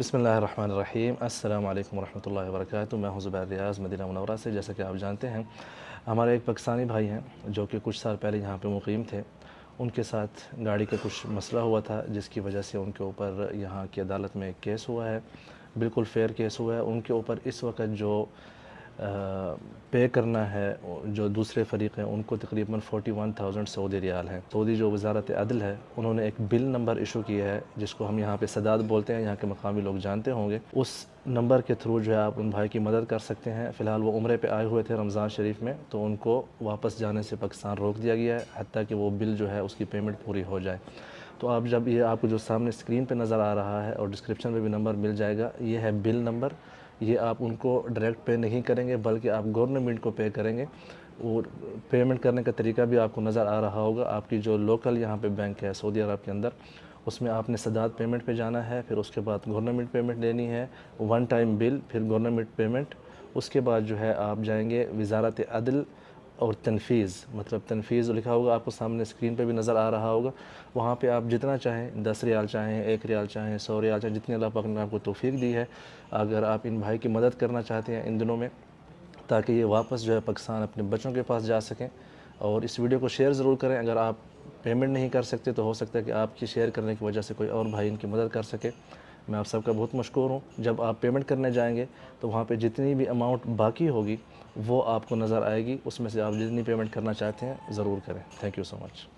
बसमीम अल्लाम वरहमल वर्क मैं हूँ ज़ुबैर रियाज़ मदीना मनवरा से जैसा कि आप जानते हैं हमारे एक पाकिस्तानी भाई हैं जो कि कुछ साल पहले यहाँ पर मुकीम थे उनके साथ गाड़ी का कुछ मसला हुआ था जिसकी वजह से उनके ऊपर यहाँ की अदालत में एक केस हुआ है बिल्कुल फेयर केस हुआ है उनके ऊपर इस वक्त जो पे करना है जो दूसरे फरीक हैं उनको तकरीबन 41,000 सऊदी रियाल हैं सऊदी जो वजारत अदल है उन्होंने एक बिल नंबर इशू किया है जिसको हम यहाँ पे सदात बोलते हैं यहाँ के मकामी लोग जानते होंगे उस नंबर के थ्रू जो है आप उन भाई की मदद कर सकते हैं फ़िलहाल वो उम्र पे आए हुए थे रमज़ान शरीफ में तो उनको वापस जाने से पाकिस्तान रोक दिया गया है हती कि वो बिल जो है उसकी पेमेंट पूरी हो जाए तो आप जब ये आपको जो सामने स्क्रीन पर नज़र आ रहा है और डिस्क्रिप्शन में भी नंबर मिल जाएगा ये है बिल नंबर ये आप उनको डायरेक्ट पे नहीं करेंगे बल्कि आप गवर्नमेंट को पे करेंगे और पेमेंट करने का तरीका भी आपको नज़र आ रहा होगा आपकी जो लोकल यहाँ पे बैंक है सऊदी अरब के अंदर उसमें आपने सदात पेमेंट पे जाना है फिर उसके बाद गवर्नमेंट पेमेंट लेनी है वन टाइम बिल फिर गवर्नमेंट पेमेंट उसके बाद जो है आप जाएंगे वजारत अदल और तनफीज़ मतलब तनफीज़ लिखा होगा आपको सामने स्क्रीन पर भी नज़र आ रहा होगा वहाँ पर आप जितना चाहें दस रियाल चाहें एक रियाल चाहें सौ रियाल चाहें जितने अल्लाह पाक ने आपको तोफ़ी दी है अगर आप इन भाई की मदद करना चाहते हैं इन दिनों में ताकि ये वापस जो है पाकिस्तान अपने बच्चों के पास जा सकें और इस वीडियो को शेयर ज़रूर करें अगर आप पेमेंट नहीं कर सकते तो हो सकता है कि आपकी शेयर करने की वजह से कोई और भाई इनकी मदद कर सके मैं आप सबका बहुत मशहूर हूँ जब आप पेमेंट करने जाएंगे तो वहाँ पे जितनी भी अमाउंट बाकी होगी वो आपको नज़र आएगी उसमें से आप जितनी पेमेंट करना चाहते हैं ज़रूर करें थैंक यू सो मच